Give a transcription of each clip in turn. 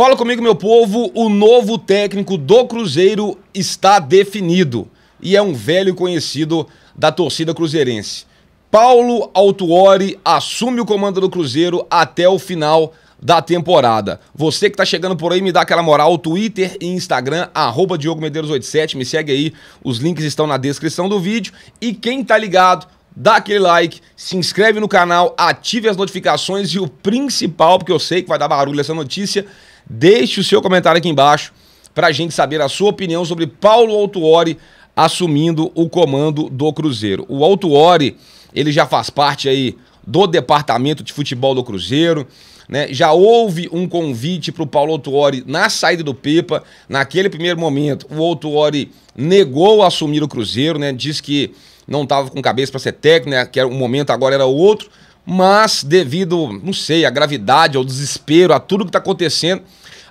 Fala comigo, meu povo. O novo técnico do Cruzeiro está definido e é um velho conhecido da torcida cruzeirense. Paulo Autuori assume o comando do Cruzeiro até o final da temporada. Você que tá chegando por aí, me dá aquela moral, Twitter e Instagram, arroba Diogo Medeiros 87, me segue aí, os links estão na descrição do vídeo. E quem tá ligado, dá aquele like, se inscreve no canal, ative as notificações e o principal, porque eu sei que vai dar barulho essa notícia, Deixe o seu comentário aqui embaixo para a gente saber a sua opinião sobre Paulo Autuori assumindo o comando do Cruzeiro. O Autuori, ele já faz parte aí do departamento de futebol do Cruzeiro. Né? Já houve um convite para o Paulo Autuori na saída do Pepa. Naquele primeiro momento, o Autuori negou assumir o Cruzeiro, né? Diz que não estava com cabeça para ser técnico, né? Que era, o um momento agora era outro mas devido, não sei, à gravidade, ao desespero, a tudo que está acontecendo,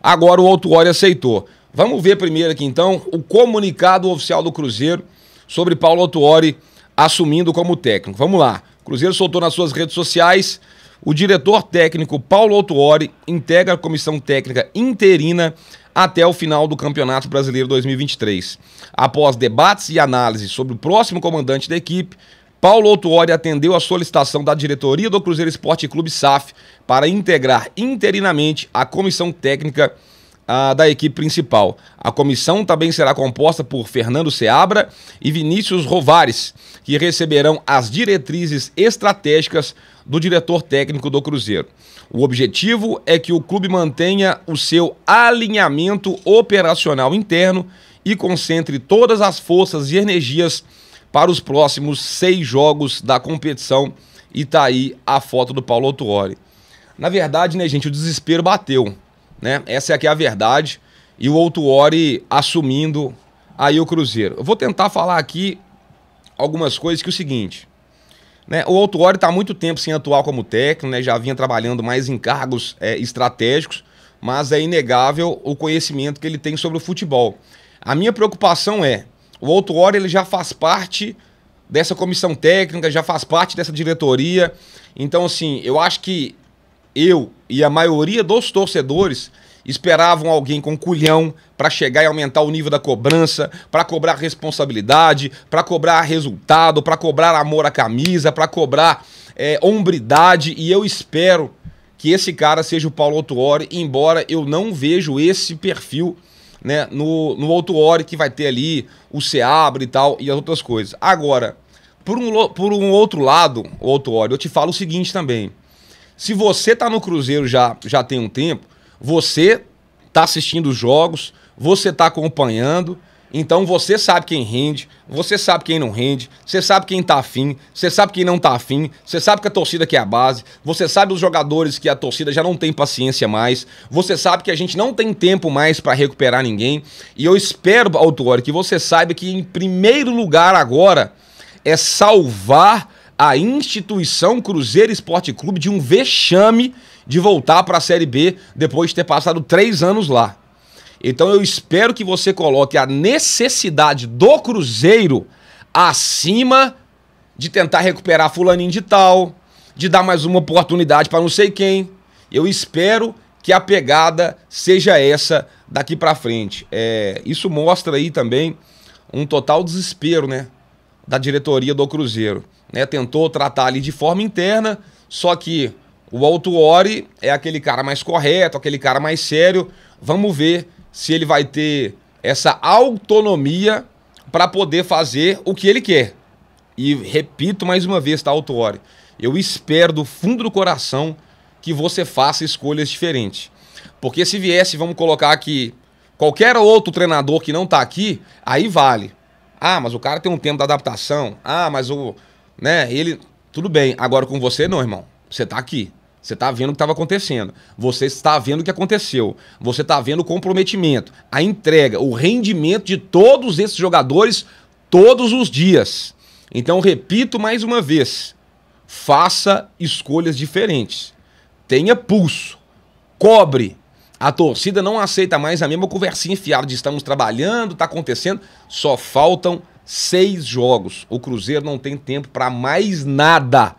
agora o Autuori aceitou. Vamos ver primeiro aqui então o comunicado oficial do Cruzeiro sobre Paulo Autuori assumindo como técnico. Vamos lá. O Cruzeiro soltou nas suas redes sociais. O diretor técnico Paulo Autuori integra a comissão técnica interina até o final do Campeonato Brasileiro 2023. Após debates e análises sobre o próximo comandante da equipe, Paulo Autuori atendeu a solicitação da diretoria do Cruzeiro Esporte Clube SAF para integrar interinamente a comissão técnica da equipe principal. A comissão também será composta por Fernando Seabra e Vinícius Rovares, que receberão as diretrizes estratégicas do diretor técnico do Cruzeiro. O objetivo é que o clube mantenha o seu alinhamento operacional interno e concentre todas as forças e energias para os próximos seis jogos da competição. E tá aí a foto do Paulo Autuori. Na verdade, né, gente, o desespero bateu. Né? Essa é aqui é a verdade. E o Autuori assumindo aí o Cruzeiro. Eu vou tentar falar aqui algumas coisas que é o seguinte. Né? O Autuori está há muito tempo sem atuar como técnico, né? já vinha trabalhando mais em cargos é, estratégicos, mas é inegável o conhecimento que ele tem sobre o futebol. A minha preocupação é, o Outuori ele já faz parte dessa comissão técnica, já faz parte dessa diretoria. Então, assim, eu acho que eu e a maioria dos torcedores esperavam alguém com culhão para chegar e aumentar o nível da cobrança, para cobrar responsabilidade, para cobrar resultado, para cobrar amor à camisa, para cobrar é, hombridade. E eu espero que esse cara seja o Paulo Autuori, embora eu não vejo esse perfil né, no, no Outuori que vai ter ali o Seabra e tal e as outras coisas. Agora, por um, por um outro lado, Outuori, eu te falo o seguinte também. Se você tá no Cruzeiro já, já tem um tempo, você tá assistindo os jogos, você tá acompanhando, então você sabe quem rende, você sabe quem não rende, você sabe quem tá afim, você sabe quem não tá afim, você sabe que a torcida que é a base, você sabe os jogadores que a torcida já não tem paciência mais, você sabe que a gente não tem tempo mais para recuperar ninguém. E eu espero, Autor, que você saiba que em primeiro lugar agora é salvar a instituição Cruzeiro Esporte Clube de um vexame de voltar para a Série B depois de ter passado três anos lá. Então eu espero que você coloque a necessidade do Cruzeiro acima de tentar recuperar fulaninho de tal, de dar mais uma oportunidade para não sei quem. Eu espero que a pegada seja essa daqui para frente. É, isso mostra aí também um total desespero, né, da diretoria do Cruzeiro, né? Tentou tratar ali de forma interna, só que o Altuori é aquele cara mais correto, aquele cara mais sério. Vamos ver se ele vai ter essa autonomia para poder fazer o que ele quer. E repito mais uma vez, tá, Autori? Eu espero do fundo do coração que você faça escolhas diferentes. Porque se viesse, vamos colocar aqui, qualquer outro treinador que não tá aqui, aí vale. Ah, mas o cara tem um tempo de adaptação. Ah, mas o. né, ele. Tudo bem. Agora com você não, irmão. Você tá aqui. Você está vendo o que estava acontecendo. Você está vendo o que aconteceu. Você está vendo o comprometimento, a entrega, o rendimento de todos esses jogadores todos os dias. Então, repito mais uma vez: faça escolhas diferentes. Tenha pulso. Cobre. A torcida não aceita mais a mesma conversinha fiada de estamos trabalhando, está acontecendo. Só faltam seis jogos. O Cruzeiro não tem tempo para mais nada.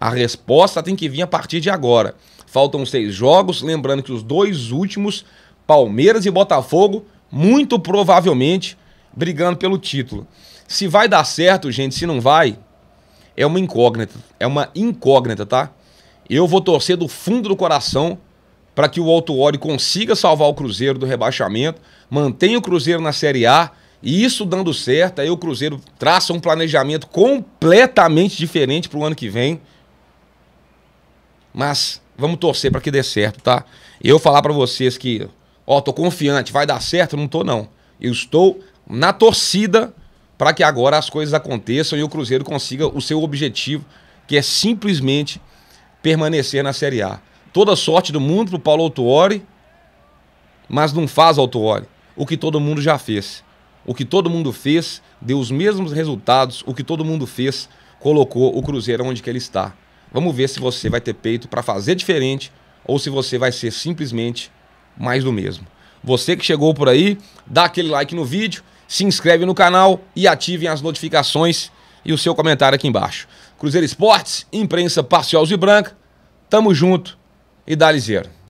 A resposta tem que vir a partir de agora. Faltam seis jogos, lembrando que os dois últimos, Palmeiras e Botafogo, muito provavelmente brigando pelo título. Se vai dar certo, gente, se não vai, é uma incógnita. É uma incógnita, tá? Eu vou torcer do fundo do coração para que o Alto Ori consiga salvar o Cruzeiro do rebaixamento, mantenha o Cruzeiro na Série A, e isso dando certo, aí o Cruzeiro traça um planejamento completamente diferente para o ano que vem. Mas vamos torcer para que dê certo, tá? Eu falar para vocês que, ó, tô confiante, vai dar certo, não tô não. Eu estou na torcida para que agora as coisas aconteçam e o Cruzeiro consiga o seu objetivo, que é simplesmente permanecer na Série A. Toda sorte do mundo pro Paulo Autuori, mas não faz Autuori o que todo mundo já fez. O que todo mundo fez deu os mesmos resultados, o que todo mundo fez colocou o Cruzeiro onde que ele está. Vamos ver se você vai ter peito para fazer diferente ou se você vai ser simplesmente mais do mesmo. Você que chegou por aí, dá aquele like no vídeo, se inscreve no canal e ativem as notificações e o seu comentário aqui embaixo. Cruzeiro Esportes, imprensa parcial e branca, tamo junto e dá zero.